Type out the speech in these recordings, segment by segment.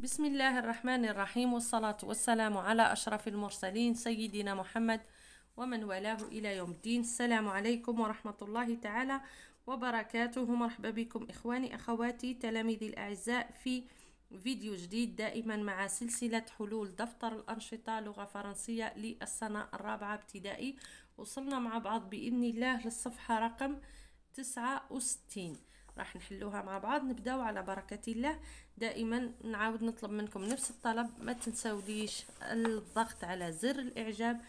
بسم الله الرحمن الرحيم والصلاة والسلام على أشرف المرسلين سيدنا محمد ومن والاه إلى يوم الدين السلام عليكم ورحمة الله تعالى وبركاته مرحبا بكم إخواني أخواتي تلاميذي الأعزاء في فيديو جديد دائما مع سلسلة حلول دفتر الأنشطة لغة فرنسية للسنة الرابعة ابتدائي وصلنا مع بعض بإذن الله للصفحة رقم 69 راح نحلوها مع بعض نبداو على بركة الله دائما نعاود نطلب منكم نفس الطلب ما تنسوليش الضغط على زر الاعجاب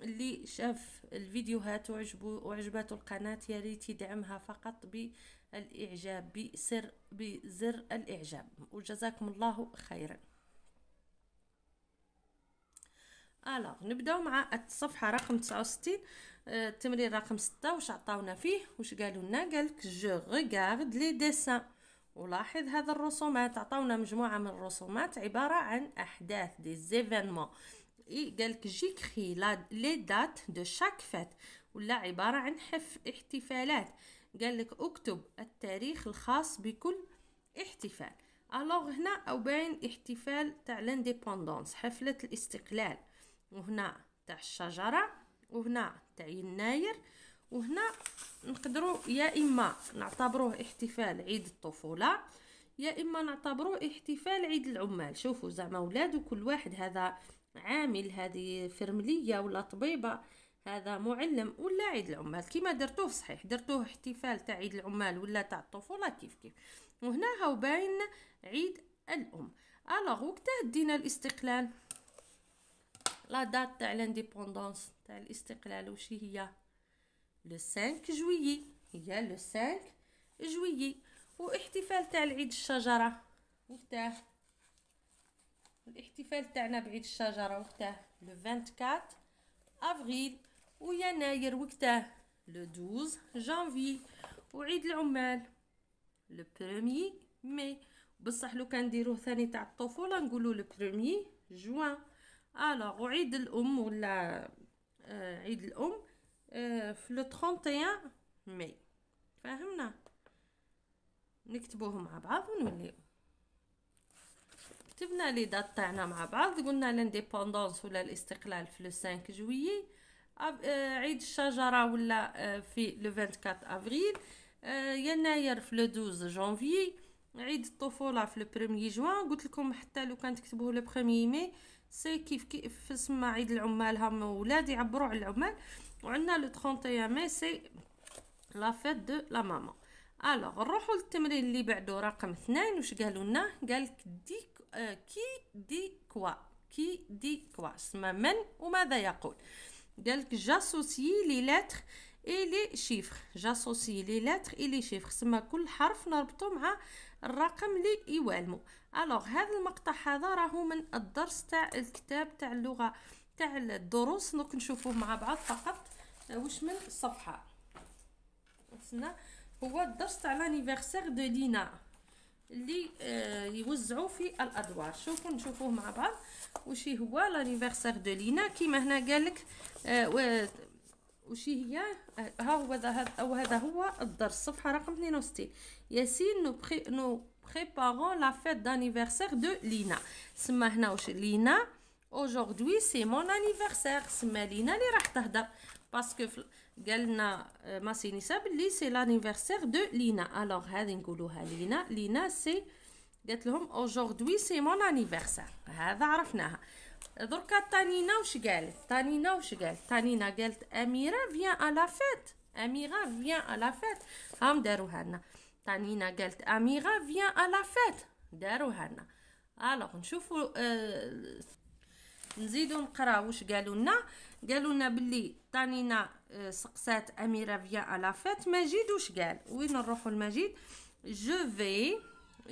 اللي شاف الفيديوهات وعجبو وعجباته القناة يا ريت يدعمها فقط بالإعجاب بسر بزر الإعجاب وجزاكم الله خيرا الوغ نبداو مع الصفحة رقم 69 التمرين رقم 6 واش عطاونا فيه واش قالوا لنا قال لك جو ريغارد لي ديسان ولاحظ هذا الرسومات عطاونا مجموعه من الرسومات عباره عن احداث دي زيفينمون قال لك جيكري لي دات دو شاك فيت ولا عباره عن حف احتفالات قال لك اكتب التاريخ الخاص بكل احتفال الوغ هنا او بين احتفال تاع لانديبوندونس حفله الاستقلال وهنا تاع الشجره وهنا تاع يناير وهنا نقدروا يا اما نعتبروه احتفال عيد الطفوله يا اما نعتبروه احتفال عيد العمال شوفوا زعما ولاد كل واحد هذا عامل هذه فرمليه ولا طبيبه هذا معلم ولا عيد العمال كيما درتوه صحيح درتوه احتفال تاع عيد العمال ولا تاع الطفوله كيف كيف وهنا هاو باين عيد الام الوغ وقتها دينا الاستقلال لا دات تاع لانديبوندونس تاع الاستقلال وش هي لو 5 جويي هي لو 5 جويي واحتفال تاع عيد الشجره وقتاه الاحتفال تاعنا بعيد الشجره وقتاه لو 24 افريل ويناير وقتاه لو 12 جانفي وعيد العمال لو برومي مي بصح لو كان نديروه ثاني تاع الطفوله نقولوا لو برومي جوان الوغ وعيد الام ولا آه عيد الام في لو 31 ماي فهمنا نكتبوهم مع بعض ونوليو كتبنا لي دات تاعنا مع بعض قلنا لانديبوندونس ولا الاستقلال في لو 5 جويي عيد الشجره ولا في لو 24 افريل يناير في لو 12 جانفي عيد الطفوله في لو 1 جوان قلت لكم حتى لو كان تكتبوه لو 1 مي سي كيف كيف سما عيد العمال هم ولادي يعبروا على العمال وعندنا لو 31 مي سي لا فيت دو لا ماما الوغ نروحو للتمرين اللي بعدو رقم اثنين واش قالوا لنا قالك دي آه، كي دي كوا كي دي كوا سما من وماذا يقول قالك جاسوسي لي لاتر اي لي شيفر جاسوسي لي لاتر اي لي شيفر سما كل حرف نربطو مع الرقم لي يوالمو الوغ هذا المقطع هذا راهو من الدرس تاع الكتاب تاع اللغه تاع الدروس دوك نشوفوه مع بعض فقط واش من صفحه نستنى هو الدرس تاع لانيفرسير دو لينا اللي يوزعوا في الادوار شوفوا نشوفوه مع بعض وشي هو لانيفرسير دو لينا كيما هنا قالك وشي هي ها هو هذا او هذا هو الدرس صفحه رقم 62 ياسين نو بري نو بريبارون لا فيت دانيفرسير دو لينا سما هنا واش لينا اوجوردي سي مون انيفرسير سما لينا اللي راح تهضر باسكو قالنا ما ماسينيسا بلي سي لانيفرسير دو لينا الوغ هذه نقولوها لينا لينا سي قالت لهم اجوردي سي مون انيفرسير هذا عرفناها دركا تانينا واش قالت تانينا واش قالت تانينا قالت اميره فيان ا لا فيت اميره فيان ا لا فيت هم داروها لنا تانينا قالت اميره فيان ا لا فيت داروها لنا الوغ نشوفوا آه نزيدو نقراو واش قالوا لنا قالوا لنا باللي تانينا آه، سقسات اميره فيان ا لا فيت مجيد واش قال وين نروحوا لمجيد جو في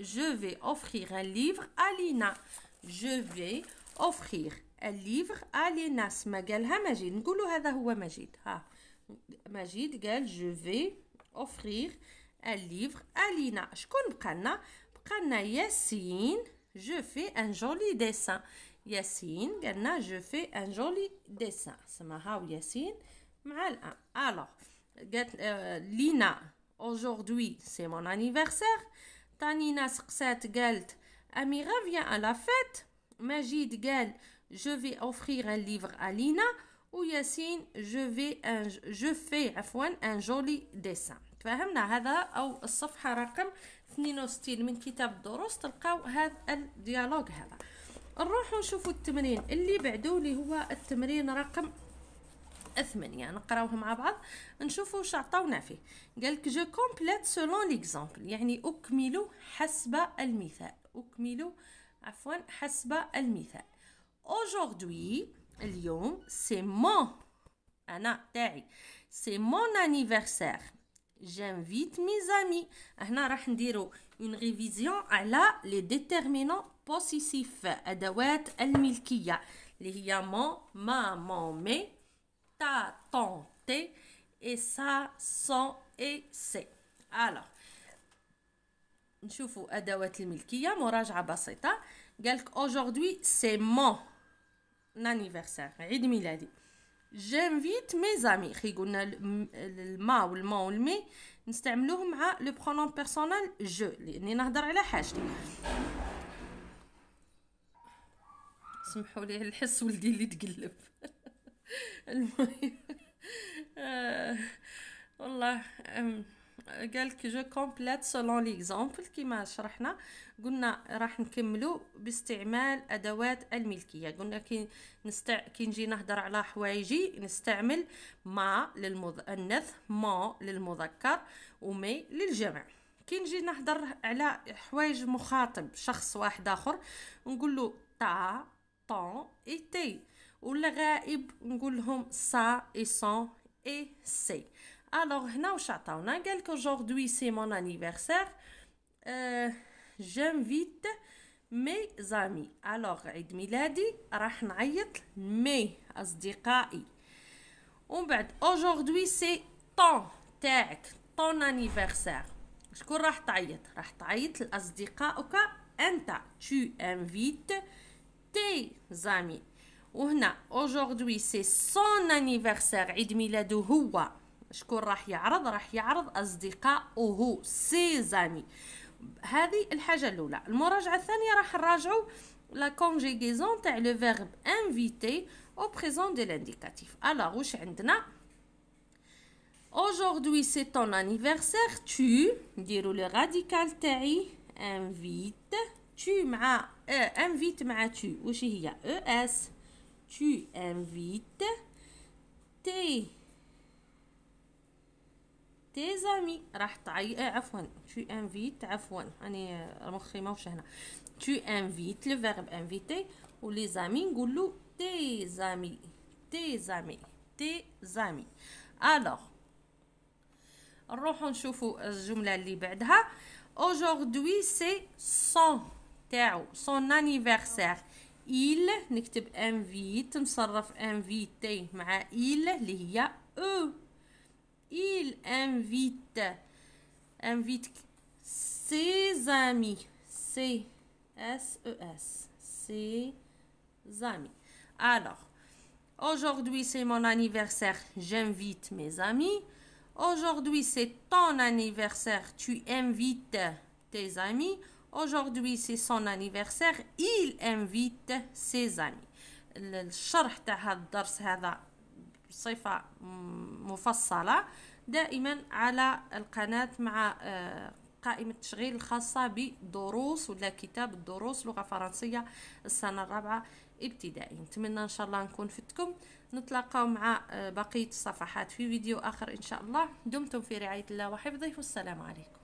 Je vais offrir un livre à Lina. Je vais offrir un livre à Lina. ما قالها مجيد نقولوا هذا هو مجيد ها مجيد قال je vais offrir un livre à Lina. شكون بقى لنا بقى لنا je fais un joli dessin. ياسين قالنا je fais un joli dessin. سماها ياسين مع الأم. Alors euh, Lina, aujourd'hui c'est mon anniversaire. تانينا سقسات قالت أمي غافيا ألا فات مجيد قال جو في أوفخيغ ان ليفغ ألينا وياسين جو في ان جو في عفوا ان جولي ديسان تفاهمنا هذا أو الصفحة رقم 62 من كتاب الدروس تلقاو هذا الديالوج هذا نروحو نشوفو التمرين اللي بعدو اللي هو التمرين رقم On va les lire Je complète selon l'exemple. Aujourd'hui, c'est mon anniversaire. J'invite mes amis. à faire une révision sur les déterminants possessifs, Les de ta, ton, te, et sa, son, et c'est. Alors, نشوفوا ادوات الملكيه مراجعه بسيطه قالك aujourd'hui c'est mon anniversaire عيد ميلادي جانفيت مي زامي خي قلنا الما والما والمي نستعملوه مع لو برونون بيرسونال جو لاني نهضر على حاجتي سمحوا لي الحس ولدي اللي تقلب المهم آه، والله قالك جو كومبليت سولون ليكزامبل كيما شرحنا قلنا راح نكملو باستعمال ادوات الملكيه قلنا كي نستع... كي نجي نهضر على حوايجي نستعمل ما للمؤنث ما للمذكر ومي للجمع كي نجي نهضر على حوايج مخاطب شخص واحد اخر نقول له تا طون اي تي Ou les raibs, ça, et son et c'est. Alors, ici, on a dit aujourd'hui c'est mon anniversaire. Euh, j'invite mes amis. Alors, il jour de mon anniversaire, on va citer mes amis. ensuite, aujourd'hui, c'est ton anniversaire. Comment tu vas citer tes amis Tu invites tes amis. وهنا اجوردي سي سون انيفرسير عيد ميلاده هو شكون راح يعرض راح يعرض اصدقائه سي زامي هذه الحاجه الاولى المراجعه الثانيه راح نراجعوا لا كونجيغيزون تاع لو فيرب انفيتي او بريزون دي لانديكاتيف الوغ واش عندنا Aujourd'hui, c'est ton anniversaire. Tu, ديروا le radical تاعي invite. Tu مع euh, invite مع tu. واش هي اس e tu invites tes amis tu invites tu invites le verbe inviter Ou les amis tes amis tes amis amis alors aujourd'hui c'est son son anniversaire il نكتب invite نصرف invite » مع il اللي هي eux il invite invite ses amis c s e s ses amis alors aujourd'hui c'est mon anniversaire j'invite mes amis aujourd'hui c'est ton anniversaire tu invites tes amis Aujourd'hui, c'est son anniversaire. Il invite ses amis. الشرح تاع هذا الدرس هذا بصفة مفصلة دائما على القناة مع قائمة التشغيل الخاصة بدروس ولا كتاب الدروس لغة فرنسية السنة الرابعة ابتدائي نتمنى ان شاء الله نكون فتكم نتلاقاو مع بقية الصفحات في فيديو اخر ان شاء الله دمتم في رعاية الله وحفظه والسلام عليكم